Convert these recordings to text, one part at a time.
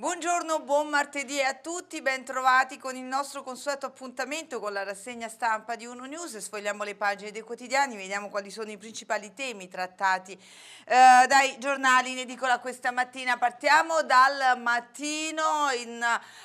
Buongiorno, buon martedì a tutti, bentrovati con il nostro consueto appuntamento con la rassegna stampa di Uno News. Sfogliamo le pagine dei quotidiani, vediamo quali sono i principali temi trattati eh, dai giornali in edicola questa mattina. Partiamo dal mattino, in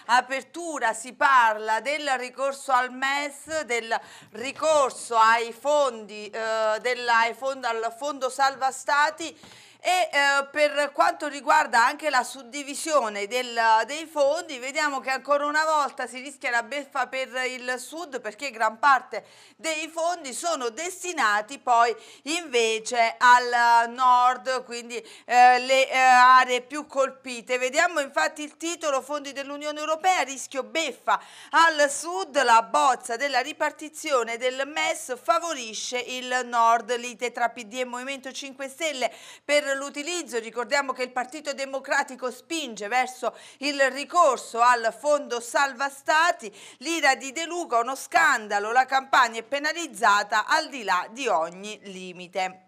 apertura si parla del ricorso al MES, del ricorso ai fondi, eh, della, al fondo salva stati e eh, per quanto riguarda anche la suddivisione del, dei fondi, vediamo che ancora una volta si rischia la beffa per il Sud perché gran parte dei fondi sono destinati poi invece al Nord, quindi eh, le eh, aree più colpite. Vediamo infatti il titolo Fondi dell'Unione Europea, rischio beffa al Sud, la bozza della ripartizione del MES favorisce il Nord, lite tra PD e Movimento 5 Stelle per l'utilizzo, ricordiamo che il Partito Democratico spinge verso il ricorso al fondo salva stati, l'ira di De Luca uno scandalo, la campagna è penalizzata al di là di ogni limite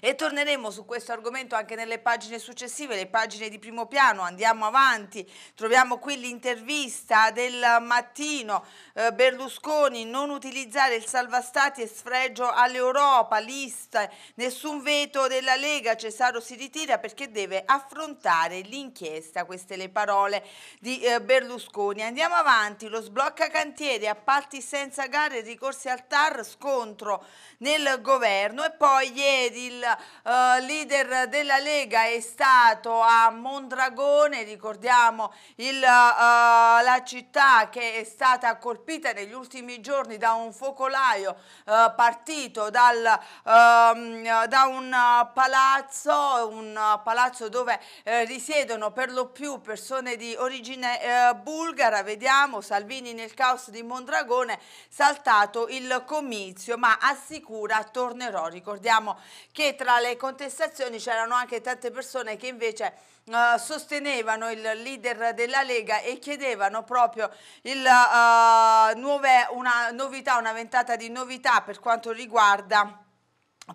e torneremo su questo argomento anche nelle pagine successive, le pagine di primo piano, andiamo avanti, troviamo qui l'intervista del mattino, eh, Berlusconi non utilizzare il salvastati e sfregio all'Europa, lista, nessun veto della Lega, Cesaro si ritira perché deve affrontare l'inchiesta, queste le parole di eh, Berlusconi. Andiamo avanti, lo sblocca cantieri, appalti senza gare, ricorsi al TAR, scontro nel governo e poi ieri il eh, leader della Lega è stato a Mondragone, ricordiamo il, eh, la città che è stata colpita negli ultimi giorni da un focolaio eh, partito dal, ehm, da un palazzo, un palazzo dove eh, risiedono per lo più persone di origine eh, bulgara, vediamo Salvini nel caos di Mondragone, saltato il comizio ma assicura tornerò. Ricordiamo che tra le contestazioni c'erano anche tante persone che invece uh, sostenevano il leader della Lega e chiedevano proprio il, uh, nuove, una novità, una ventata di novità per quanto riguarda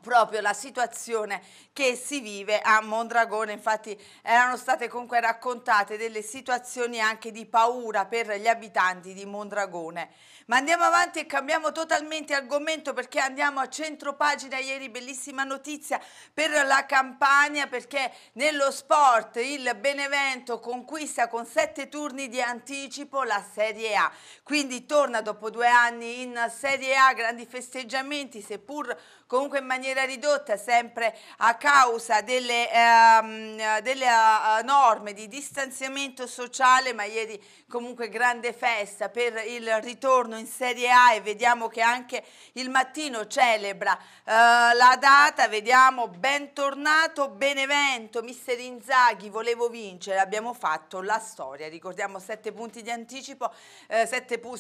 proprio la situazione che si vive a Mondragone infatti erano state comunque raccontate delle situazioni anche di paura per gli abitanti di Mondragone ma andiamo avanti e cambiamo totalmente argomento perché andiamo a centro pagina ieri, bellissima notizia per la campagna perché nello sport il Benevento conquista con sette turni di anticipo la Serie A. Quindi torna dopo due anni in Serie A, grandi festeggiamenti seppur comunque in maniera ridotta sempre a causa delle, ehm, delle eh, norme di distanziamento sociale, ma ieri comunque grande festa per il ritorno in Serie A e vediamo che anche il mattino celebra eh, la data, vediamo bentornato Benevento, mister Inzaghi, volevo vincere, abbiamo fatto la storia, ricordiamo sette punti di anticipo, 7 eh,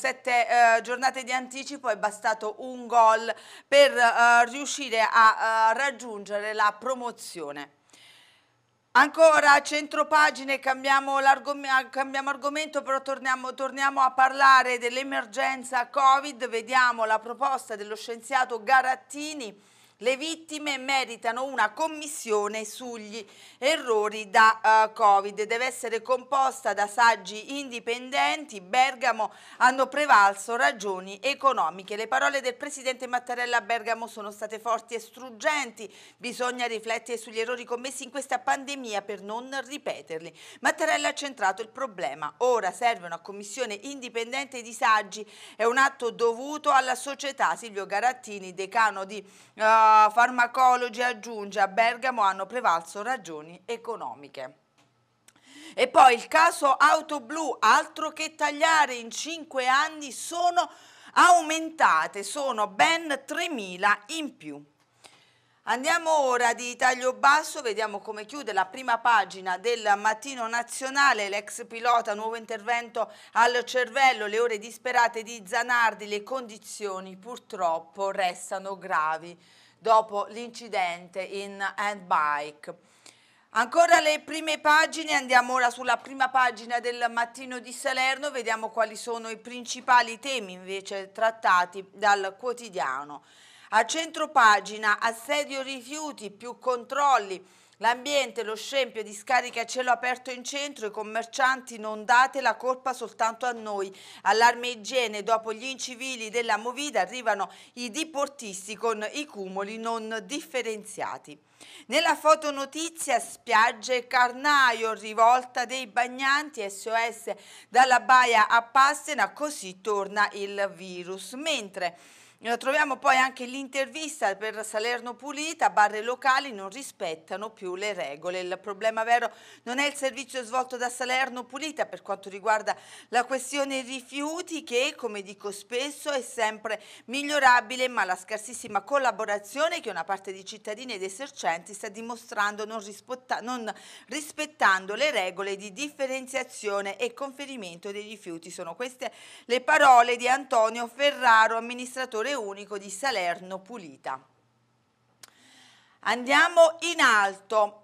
eh, giornate di anticipo, è bastato un gol per eh, riuscire riuscire a uh, raggiungere la promozione. Ancora a centropagine cambiamo, eh, cambiamo argomento però torniamo, torniamo a parlare dell'emergenza Covid, vediamo la proposta dello scienziato Garattini le vittime meritano una commissione sugli errori da uh, Covid. Deve essere composta da saggi indipendenti. Bergamo hanno prevalso ragioni economiche. Le parole del presidente Mattarella a Bergamo sono state forti e struggenti. Bisogna riflettere sugli errori commessi in questa pandemia per non ripeterli. Mattarella ha centrato il problema. Ora serve una commissione indipendente di saggi. È un atto dovuto alla società. Silvio Garattini, decano di uh, farmacologi farmacologia aggiunge a Bergamo hanno prevalso ragioni economiche. E poi il caso Auto Blu, altro che tagliare in cinque anni, sono aumentate, sono ben 3.000 in più. Andiamo ora di taglio basso, vediamo come chiude la prima pagina del mattino nazionale, l'ex pilota, nuovo intervento al cervello, le ore disperate di Zanardi, le condizioni purtroppo restano gravi dopo l'incidente in handbike. Ancora le prime pagine, andiamo ora sulla prima pagina del mattino di Salerno, vediamo quali sono i principali temi invece trattati dal quotidiano. A centro pagina assedio rifiuti, più controlli, L'ambiente, lo scempio di scariche a cielo aperto in centro, i commercianti non date la colpa soltanto a noi. Allarme igiene, dopo gli incivili della Movida arrivano i diportisti con i cumuli non differenziati. Nella fotonotizia spiagge Carnaio, rivolta dei bagnanti, SOS dalla Baia a Passena, così torna il virus. Mentre eh, troviamo poi anche l'intervista per Salerno Pulita, barre locali non rispettano più le regole. Il problema vero non è il servizio svolto da Salerno Pulita per quanto riguarda la questione rifiuti che, come dico spesso, è sempre migliorabile, ma la scarsissima collaborazione che una parte di cittadini ed esercenti sta dimostrando non, non rispettando le regole di differenziazione e conferimento dei rifiuti. Sono queste le parole di Antonio Ferraro, amministratore settore unico di Salerno Pulita. Andiamo in alto,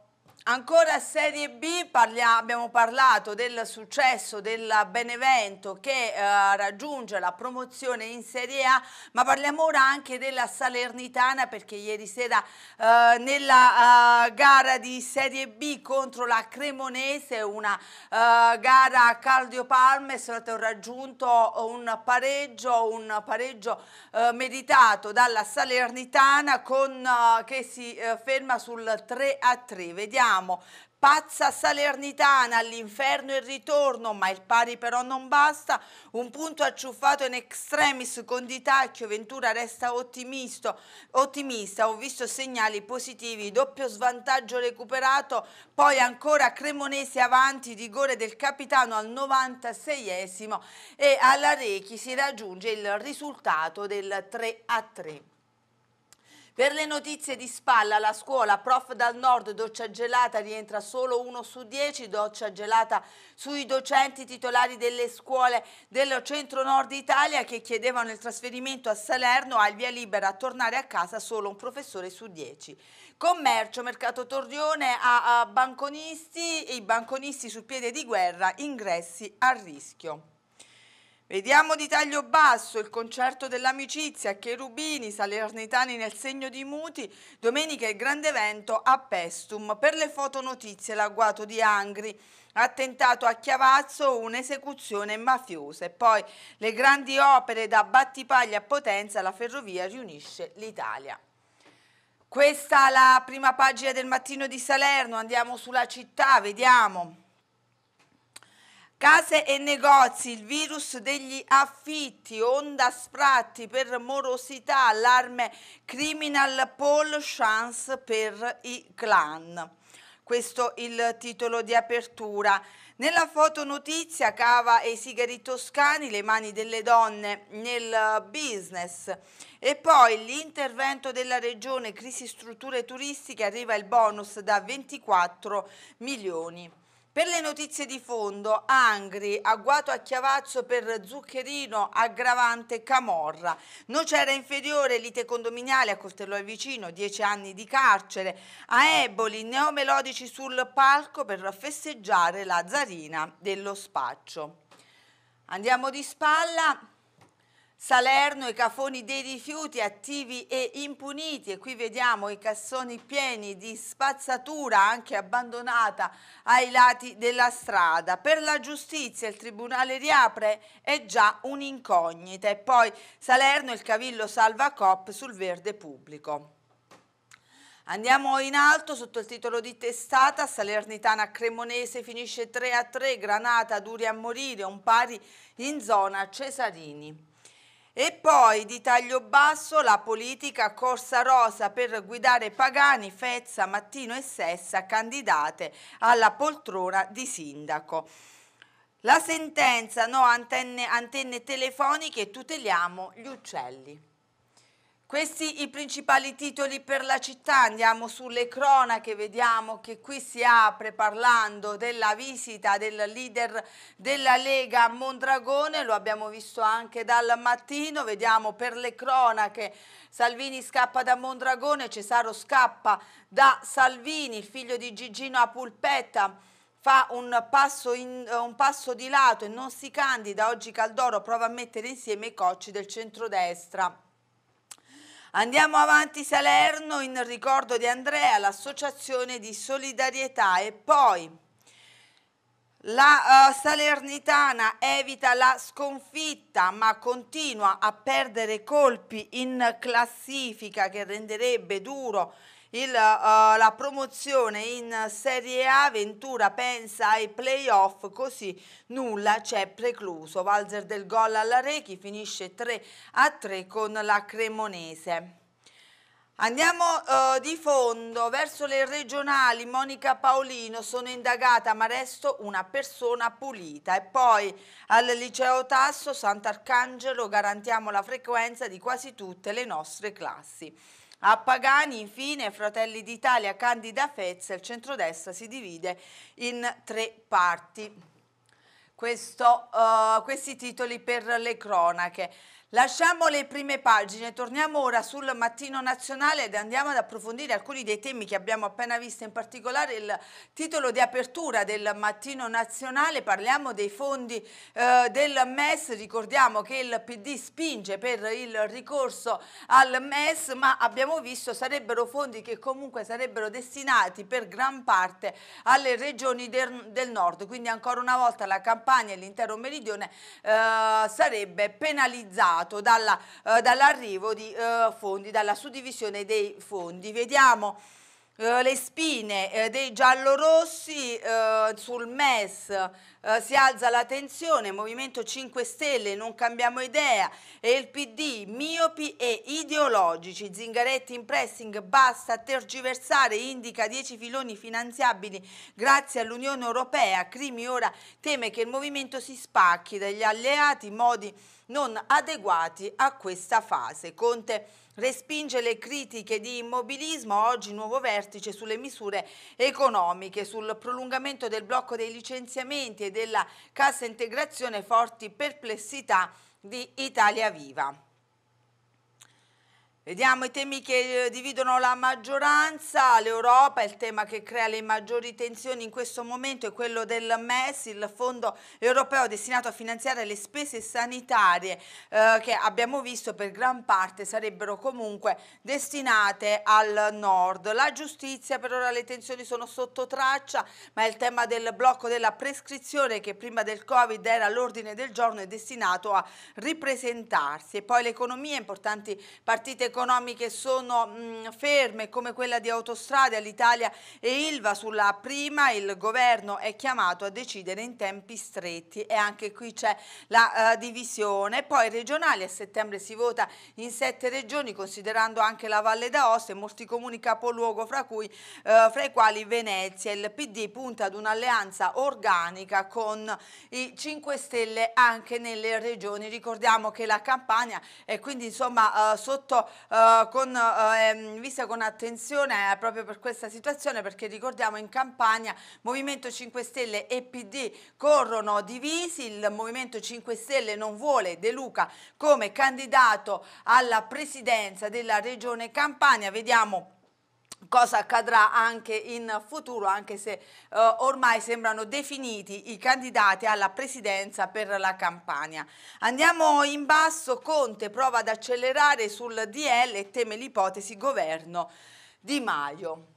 Ancora Serie B, parlia, abbiamo parlato del successo del Benevento che eh, raggiunge la promozione in Serie A, ma parliamo ora anche della Salernitana perché ieri sera eh, nella eh, gara di Serie B contro la Cremonese, una eh, gara a cardiopalme, è stato raggiunto un pareggio, un pareggio eh, meritato dalla Salernitana con, eh, che si ferma sul 3 3. Vediamo amo. Diciamo, pazza Salernitana all'inferno e ritorno, ma il pari però non basta. Un punto acciuffato in extremis con Ditacchio, Ventura resta ottimista. ottimista. Ho visto segnali positivi, doppio svantaggio recuperato, poi ancora Cremonese avanti, rigore del capitano al 96esimo e alla Rechi si raggiunge il risultato del 3 a 3. Per le notizie di spalla, la scuola, prof dal nord, doccia gelata, rientra solo uno su dieci, doccia gelata sui docenti titolari delle scuole del centro-nord Italia che chiedevano il trasferimento a Salerno, al via libera a tornare a casa solo un professore su dieci. Commercio, mercato Torrione a, a banconisti, i banconisti sul piede di guerra, ingressi a rischio. Vediamo di taglio basso il concerto dell'amicizia, Cherubini, Salernitani nel segno di Muti, domenica il grande evento a Pestum. Per le fotonotizie l'agguato di Angri, attentato a Chiavazzo, un'esecuzione mafiosa e poi le grandi opere da Battipaglia a Potenza, la ferrovia riunisce l'Italia. Questa è la prima pagina del mattino di Salerno, andiamo sulla città, vediamo. Case e negozi, il virus degli affitti, onda sfratti per morosità, allarme criminal poll, chance per i clan. Questo il titolo di apertura. Nella fotonotizia Cava e i sigari toscani, le mani delle donne nel business. E poi l'intervento della regione, crisi strutture turistiche, arriva il bonus da 24 milioni. Per le notizie di fondo, Angri, agguato a Chiavazzo per Zuccherino, aggravante Camorra. Nocera inferiore, lite condominiale a Coltello al Vicino, 10 anni di carcere. A Eboli, neomelodici sul palco per festeggiare la zarina dello spaccio. Andiamo di spalla. Salerno, i cafoni dei rifiuti attivi e impuniti e qui vediamo i cassoni pieni di spazzatura anche abbandonata ai lati della strada. Per la giustizia il Tribunale riapre è già un'incognita e poi Salerno il Cavillo salva Cop sul verde pubblico. Andiamo in alto sotto il titolo di testata, Salernitana Cremonese finisce 3 a 3, Granata duri a morire, un pari in zona Cesarini. E poi di taglio basso la politica Corsa Rosa per guidare Pagani, Fezza, Mattino e Sessa candidate alla poltrona di sindaco. La sentenza no antenne, antenne telefoniche tuteliamo gli uccelli. Questi i principali titoli per la città, andiamo sulle cronache, vediamo che qui si apre parlando della visita del leader della Lega Mondragone, lo abbiamo visto anche dal mattino, vediamo per le cronache Salvini scappa da Mondragone, Cesaro scappa da Salvini, il figlio di Gigino a Pulpetta fa un passo, in, un passo, di lato e non si candida, oggi Caldoro prova a mettere insieme i cocci del centrodestra. Andiamo avanti Salerno in ricordo di Andrea, l'associazione di solidarietà e poi... La uh, Salernitana evita la sconfitta ma continua a perdere colpi in classifica che renderebbe duro il, uh, la promozione in Serie A, Ventura pensa ai playoff, così nulla c'è precluso. Valzer del gol alla Rechi finisce 3 a 3 con la Cremonese. Andiamo eh, di fondo verso le regionali, Monica Paolino, sono indagata ma resto una persona pulita e poi al liceo Tasso Sant'Arcangelo garantiamo la frequenza di quasi tutte le nostre classi. A Pagani, infine, Fratelli d'Italia, Candida Fezza, il centrodestra si divide in tre parti. Questo, uh, questi titoli per le cronache. Lasciamo le prime pagine, torniamo ora sul mattino nazionale ed andiamo ad approfondire alcuni dei temi che abbiamo appena visto, in particolare il titolo di apertura del mattino nazionale, parliamo dei fondi eh, del MES, ricordiamo che il PD spinge per il ricorso al MES, ma abbiamo visto sarebbero fondi che comunque sarebbero destinati per gran parte alle regioni del, del nord, quindi ancora una volta la campagna e l'intero meridione eh, sarebbe penalizzata generato eh, dall'arrivo dall di eh, fondi, dalla suddivisione dei fondi. Vediamo eh, le spine eh, dei giallorossi eh, sul MES, eh, si alza la tensione, Movimento 5 Stelle, non cambiamo idea, e il PD, miopi e ideologici, Zingaretti in pressing, basta tergiversare, indica 10 filoni finanziabili grazie all'Unione Europea, Crimi ora teme che il movimento si spacchi dagli alleati, in modi non adeguati a questa fase. Conte respinge le critiche di immobilismo, oggi nuovo vertice sulle misure economiche, sul prolungamento del blocco dei licenziamenti e della cassa integrazione forti perplessità di Italia Viva. Vediamo i temi che eh, dividono la maggioranza, l'Europa, il tema che crea le maggiori tensioni in questo momento è quello del MES, il fondo europeo destinato a finanziare le spese sanitarie eh, che abbiamo visto per gran parte sarebbero comunque destinate al nord. La giustizia, per ora le tensioni sono sotto traccia, ma è il tema del blocco della prescrizione che prima del Covid era all'ordine del giorno è destinato a ripresentarsi. E poi l'economia, importanti partite economiche sono mh, ferme come quella di Autostrade, Alitalia e Ilva. Sulla prima il governo è chiamato a decidere in tempi stretti e anche qui c'è la uh, divisione. Poi regionali, a settembre si vota in sette regioni considerando anche la Valle d'Aosta e molti comuni capoluogo fra, cui, uh, fra i quali Venezia. Il PD punta ad un'alleanza organica con i 5 Stelle anche nelle regioni. Ricordiamo che la Campania è quindi insomma uh, sotto eh, con, eh, ehm, vista con attenzione eh, proprio per questa situazione perché ricordiamo in Campania Movimento 5 Stelle e PD corrono divisi, il Movimento 5 Stelle non vuole De Luca come candidato alla presidenza della regione Campania, vediamo cosa accadrà anche in futuro, anche se eh, ormai sembrano definiti i candidati alla presidenza per la campagna. Andiamo in basso, Conte prova ad accelerare sul DL e teme l'ipotesi governo di Maio.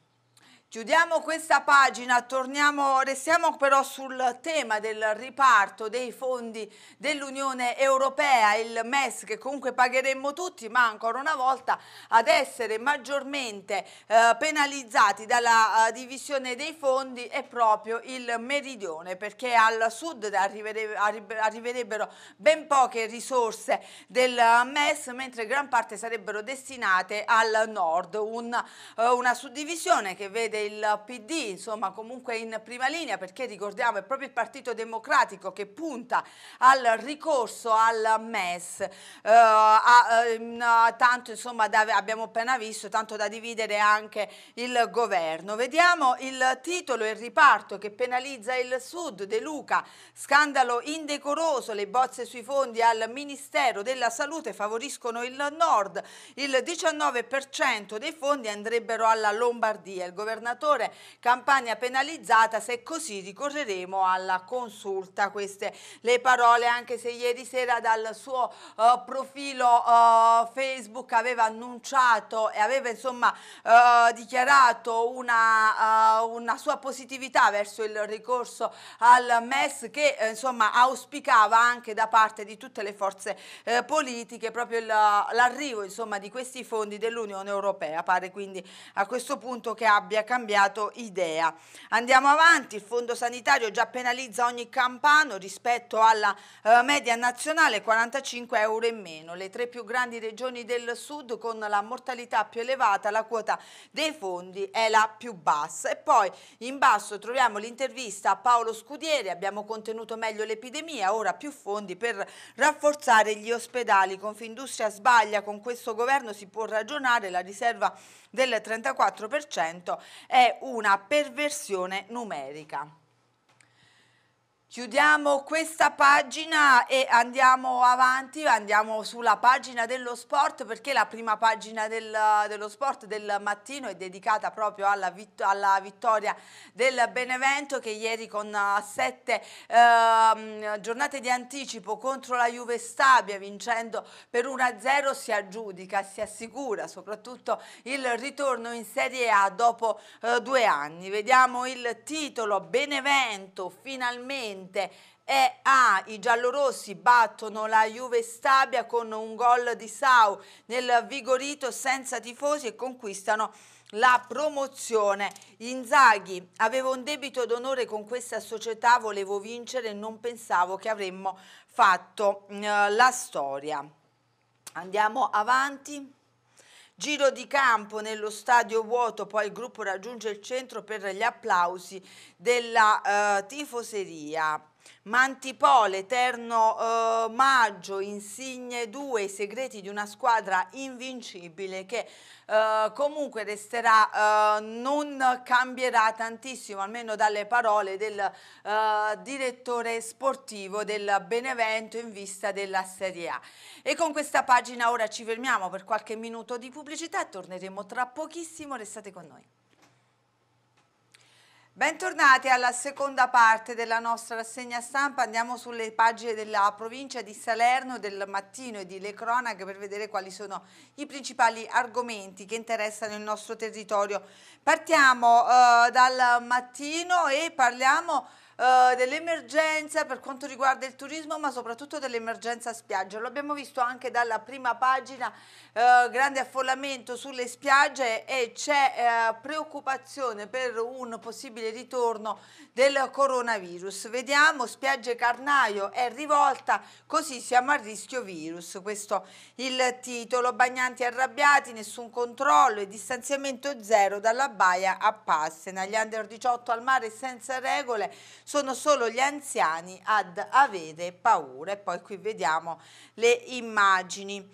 Chiudiamo questa pagina, torniamo, restiamo però sul tema del riparto dei fondi dell'Unione Europea, il MES che comunque pagheremmo tutti, ma ancora una volta ad essere maggiormente eh, penalizzati dalla eh, divisione dei fondi è proprio il meridione, perché al sud arrivere, arriverebbero ben poche risorse del eh, MES, mentre gran parte sarebbero destinate al nord, un, eh, una suddivisione che vede del PD, insomma comunque in prima linea perché ricordiamo è proprio il Partito Democratico che punta al ricorso al MES, eh, a, ehm, a, tanto insomma da, abbiamo appena visto, tanto da dividere anche il governo. Vediamo il titolo, e il riparto che penalizza il Sud, De Luca, scandalo indecoroso, le bozze sui fondi al Ministero della Salute favoriscono il Nord, il 19% dei fondi andrebbero alla Lombardia, il governo governatore, campagna penalizzata, se così ricorreremo alla consulta. Queste le parole anche se ieri sera dal suo uh, profilo uh, Facebook aveva annunciato e aveva insomma uh, dichiarato una, una, sua positività verso il ricorso al MES che insomma auspicava anche da parte di tutte le forze politiche proprio l'arrivo insomma di questi fondi dell'Unione Europea. Pare quindi a questo punto che abbia cambiato cambiato idea. Andiamo avanti, il fondo sanitario già penalizza ogni campano rispetto alla eh, media nazionale 45 euro in meno. Le tre più grandi regioni del sud con la mortalità più elevata, la quota dei fondi è la più bassa. E poi in basso troviamo l'intervista a Paolo Scudieri, abbiamo contenuto meglio l'epidemia, ora più fondi per rafforzare gli ospedali. Confindustria sbaglia, con questo governo si può ragionare, la riserva del 34% è una perversione numerica. Chiudiamo questa pagina e andiamo avanti, andiamo sulla pagina dello sport perché la prima pagina del, dello sport del mattino è dedicata proprio alla, vitt alla vittoria del Benevento che ieri con eh, sette eh, giornate di anticipo contro la Juve Stabia vincendo per 1-0 si aggiudica, si assicura soprattutto il ritorno in Serie A dopo eh, due anni. Vediamo il titolo Benevento finalmente niente e ah, i giallorossi battono la Juve Stabia con un gol di Sau nel Vigorito senza tifosi e conquistano la promozione. Inzaghi, avevo un debito d'onore con questa società, volevo vincere e non pensavo che avremmo fatto eh, la storia. Andiamo avanti. Giro di campo nello stadio vuoto, poi il gruppo raggiunge il centro per gli applausi della eh, tifoseria. Mantipò, l'eterno eh, maggio, insigne 2, i segreti di una squadra invincibile che eh, comunque resterà, eh, non cambierà tantissimo, almeno dalle parole del eh, direttore sportivo del Benevento in vista della Serie A. E con questa pagina ora ci fermiamo per qualche minuto di pubblicità, torneremo tra pochissimo, restate con noi. Bentornati alla seconda parte della nostra rassegna stampa, andiamo sulle pagine della provincia di Salerno del mattino e di Le Cronache per vedere quali sono i principali argomenti che interessano il nostro territorio. Partiamo eh, dal mattino e parliamo eh, dell'emergenza per quanto riguarda il turismo, ma soprattutto dell'emergenza spiaggia. Lo abbiamo visto anche dalla prima pagina, eh, grande affollamento sulle spiagge e c'è eh, preoccupazione per un possibile ritorno del coronavirus. Vediamo, spiagge Carnaio è rivolta, così siamo a rischio virus. Questo il titolo, bagnanti arrabbiati, nessun controllo e distanziamento zero dalla baia a Passena. Gli under 18 al mare senza regole sono solo gli anziani ad avere paura. E poi qui vediamo le immagini.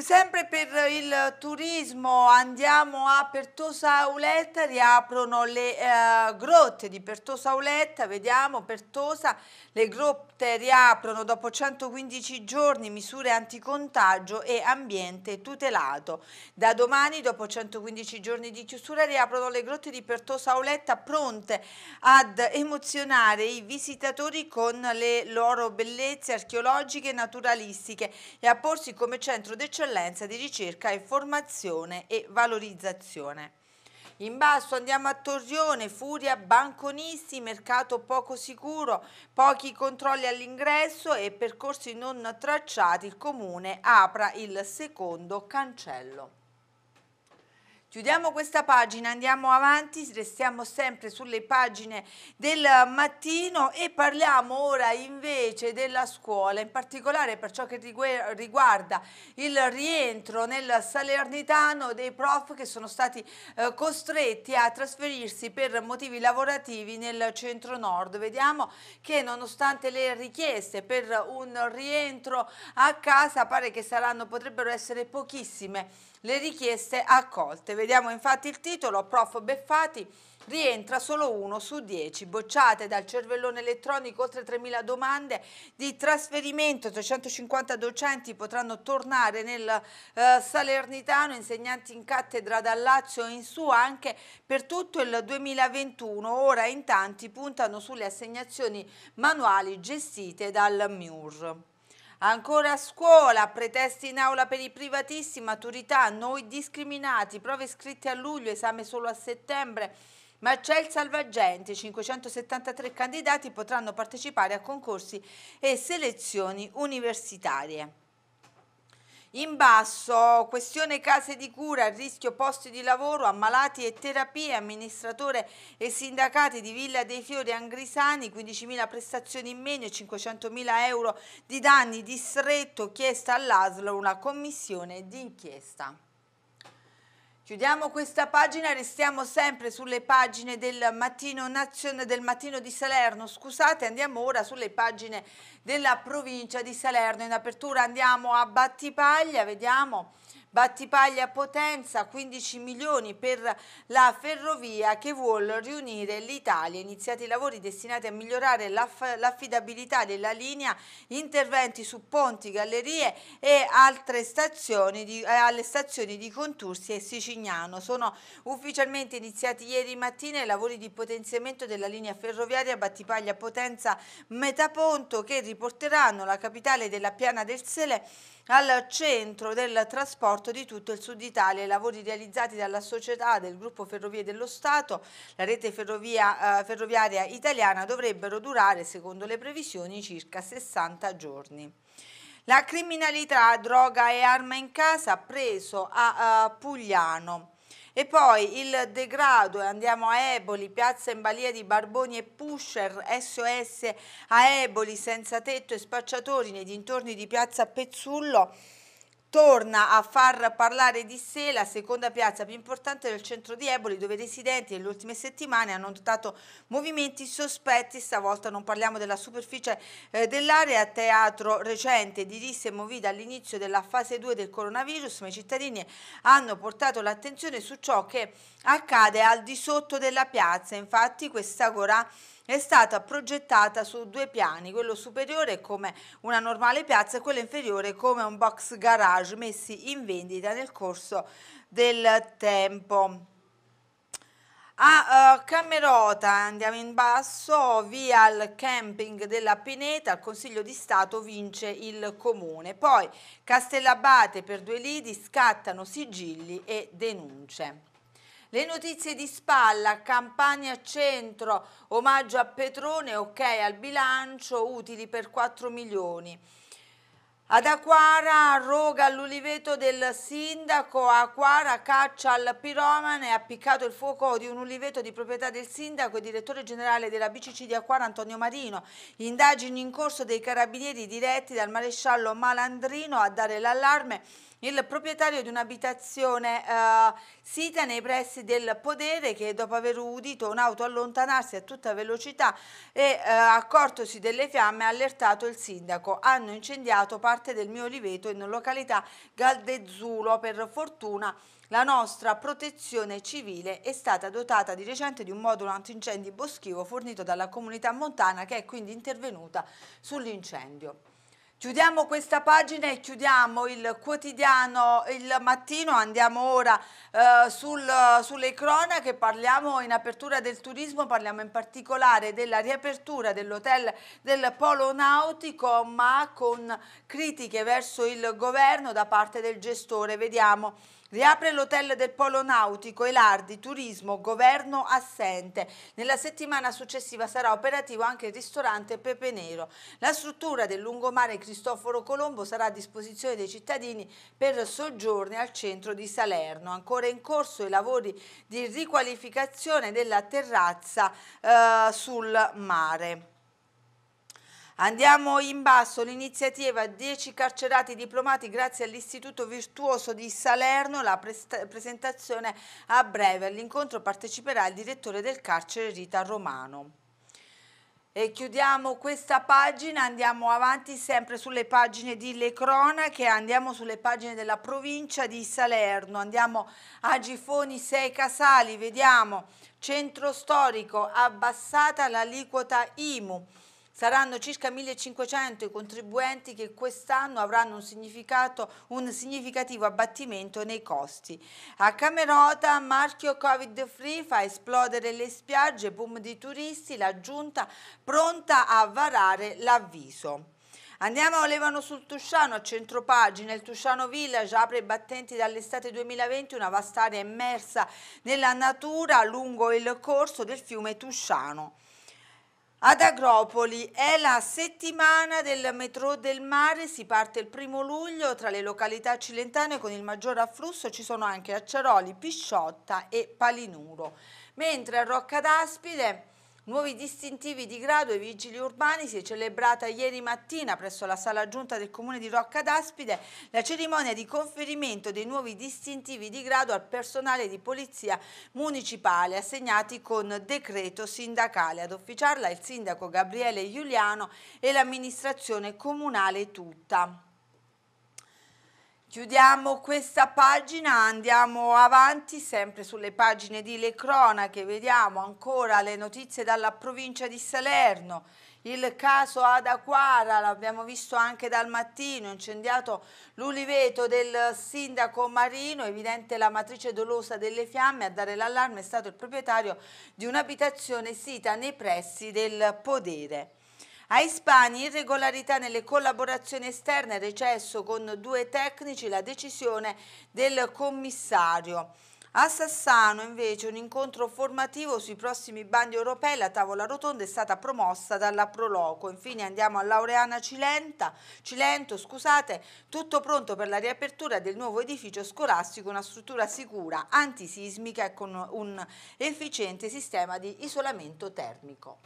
Sempre per il turismo andiamo a Pertosa Auletta, riaprono le eh, grotte di Pertosa Auletta, vediamo Pertosa, le grotte riaprono dopo 115 giorni, misure anticontagio e ambiente tutelato. Da domani, dopo 115 giorni di chiusura, riaprono le grotte di Pertosa Auletta pronte ad emozionare i visitatori con le loro bellezze archeologiche e naturalistiche e a porsi come centro decennale eccellenza di ricerca e formazione e valorizzazione. In basso andiamo a Torrione, Furia, Banconisti, mercato poco sicuro, pochi controlli all'ingresso e percorsi non tracciati. Il comune apra il secondo cancello. Chiudiamo questa pagina, andiamo avanti, restiamo sempre sulle pagine del mattino e parliamo ora invece della scuola, in particolare per ciò che riguarda il rientro nel Salernitano dei prof che sono stati eh, costretti a trasferirsi per motivi lavorativi nel centro nord. Vediamo che nonostante le richieste per un rientro a casa pare che saranno, potrebbero essere pochissime le richieste accolte. Vediamo infatti il titolo, prof Beffati rientra solo uno su dieci, bocciate dal cervellone elettronico oltre 3.000 domande di trasferimento, 350 docenti potranno tornare nel eh, Salernitano, insegnanti in cattedra dal Lazio e in su anche per tutto il 2021, ora in tanti puntano sulle assegnazioni manuali gestite dal MIUR. Ancora a scuola, pretesti in aula per i privatisti, maturità, noi discriminati, prove scritte a luglio, esame solo a settembre. Ma c'è il salvagente, 573 candidati potranno partecipare a concorsi e selezioni universitarie. In basso, questione case di cura, rischio posti di lavoro, ammalati e terapie, amministratore e sindacati di Villa dei Fiori Angrisani, 15.000 prestazioni in meno e 500.000 euro di danni distretto, chiesta all'ASL una commissione d'inchiesta. Chiudiamo questa pagina, restiamo sempre sulle pagine del mattino, nazione, del mattino di Salerno, scusate, andiamo ora sulle pagine della provincia di Salerno. In apertura andiamo a Battipaglia, vediamo Battipaglia Potenza 15 milioni per la ferrovia che vuole riunire l'Italia. Iniziati i lavori destinati a migliorare l'affidabilità della linea, interventi su ponti, gallerie e altre stazioni di, eh, alle stazioni di Contursi e Sicignano. Sono ufficialmente iniziati ieri mattina i lavori di potenziamento della linea ferroviaria Battipaglia Potenza Metaponto che riporteranno la capitale della Piana del Sele al centro del trasporto porto di tutto il sud Italia. I lavori realizzati dalla società del gruppo Ferrovie dello Stato, la rete ferrovia, eh, ferroviaria italiana, dovrebbero durare, secondo le previsioni, circa 60 giorni. La criminalità, droga e arma in casa preso a, a eh, Pugliano. E poi il degrado, andiamo a Eboli, piazza in balia di Barboni e Pusher, SOS a Eboli, senza tetto e spacciatori nei dintorni di piazza Pezzullo torna a far parlare di sé la seconda piazza più importante del centro di Eboli dove i residenti nelle ultime settimane hanno notato movimenti sospetti, stavolta non parliamo della superficie eh, dell'area, teatro recente di risse e movida all'inizio della fase 2 del coronavirus, ma i cittadini hanno portato l'attenzione su ciò che accade al di sotto della piazza, infatti questa agora è stata progettata su due piani, quello superiore come una normale piazza e quello inferiore come un box garage messi in vendita nel corso del tempo. A eh, Camerota, andiamo in basso, via al camping della Pineta, al Consiglio di Stato vince il Comune. Poi Castellabate per due lidi scattano sigilli e denunce. Le notizie di spalla, Campania Centro, omaggio a Petrone, ok al bilancio, utili per 4 milioni. Ad Aquara, roga all'uliveto del sindaco, Aquara caccia al piromane, ha piccato il fuoco di un uliveto di proprietà del sindaco e direttore generale della BCC di Aquara Antonio Marino. Indagini in corso dei carabinieri diretti dal maresciallo Malandrino a dare l'allarme il proprietario di un'abitazione eh, sita nei pressi del podere che dopo aver udito un'auto allontanarsi a tutta velocità e eh, accortosi delle fiamme ha allertato il sindaco. Hanno incendiato parte del mio oliveto in località Galdezzulo. Per fortuna la nostra protezione civile è stata dotata di recente di un modulo antincendi boschivo fornito dalla comunità montana che è quindi intervenuta sull'incendio. Chiudiamo questa pagina e chiudiamo il quotidiano il mattino, andiamo ora eh, sul, sulle cronache, parliamo in apertura del turismo, parliamo in particolare della riapertura dell'hotel del Polo Nautico ma con critiche verso il governo da parte del gestore, vediamo Riapre l'hotel del Polo Nautico, Elardi, turismo, governo assente. Nella settimana successiva sarà operativo anche il ristorante Pepe Nero. La struttura del lungomare Cristoforo Colombo sarà a disposizione dei cittadini per soggiorni al centro di Salerno. Ancora in corso i lavori di riqualificazione della terrazza eh, sul mare. Andiamo in basso, l'iniziativa 10 carcerati diplomati grazie all'Istituto Virtuoso di Salerno, la presentazione a breve. All'incontro parteciperà il direttore del carcere Rita Romano. E chiudiamo questa pagina, andiamo avanti sempre sulle pagine di Le Cronache, andiamo sulle pagine della provincia di Salerno, andiamo a Gifoni 6 Casali, vediamo centro storico abbassata l'aliquota IMU. Saranno circa 1.500 i contribuenti che quest'anno avranno un, un, significativo abbattimento nei costi. A Camerota, marchio Covid Free fa esplodere le spiagge, boom di turisti, la giunta pronta a varare l'avviso. Andiamo a Levano sul Tusciano, a centropagina. Il Tusciano Village apre i battenti dall'estate 2020, una vasta area immersa nella natura lungo il corso del fiume Tusciano. Ad Agropoli è la settimana del metro del mare, si parte il primo luglio, tra le località cilentane con il maggior afflusso ci sono anche Acciaroli, Pisciotta e Palinuro, mentre a Rocca d'Aspide Nuovi distintivi di grado ai vigili urbani si è celebrata ieri mattina presso la sala giunta del comune di Rocca d'Aspide la cerimonia di conferimento dei nuovi distintivi di grado al personale di polizia municipale assegnati con decreto sindacale. Ad officiarla il sindaco Gabriele Giuliano e l'amministrazione comunale tutta. Chiudiamo questa pagina, andiamo avanti sempre sulle pagine di Le Cronache, vediamo ancora le notizie dalla provincia di Salerno, il caso ad Aquara, l'abbiamo visto anche dal mattino, incendiato l'uliveto del sindaco Marino, evidente la matrice dolosa delle fiamme, a dare l'allarme è stato il proprietario di un'abitazione sita nei pressi del podere. A Ispani irregolarità nelle collaborazioni esterne, recesso con due tecnici la decisione del commissario. A Sassano invece un incontro formativo sui prossimi bandi europei, la tavola rotonda è stata promossa dalla Proloco. Infine andiamo a Laureana Cilenta, Cilento, scusate, tutto pronto per la riapertura del nuovo edificio scolastico, una struttura sicura, antisismica e con un efficiente sistema di isolamento termico.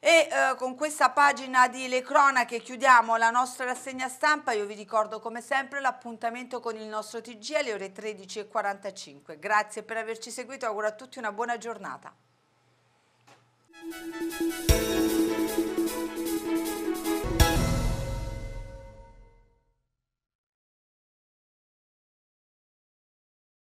E eh, con questa pagina di Le Cronache chiudiamo la nostra rassegna stampa. Io vi ricordo come sempre l'appuntamento con il nostro TG alle ore 13.45. Grazie per averci seguito, auguro a tutti una buona giornata.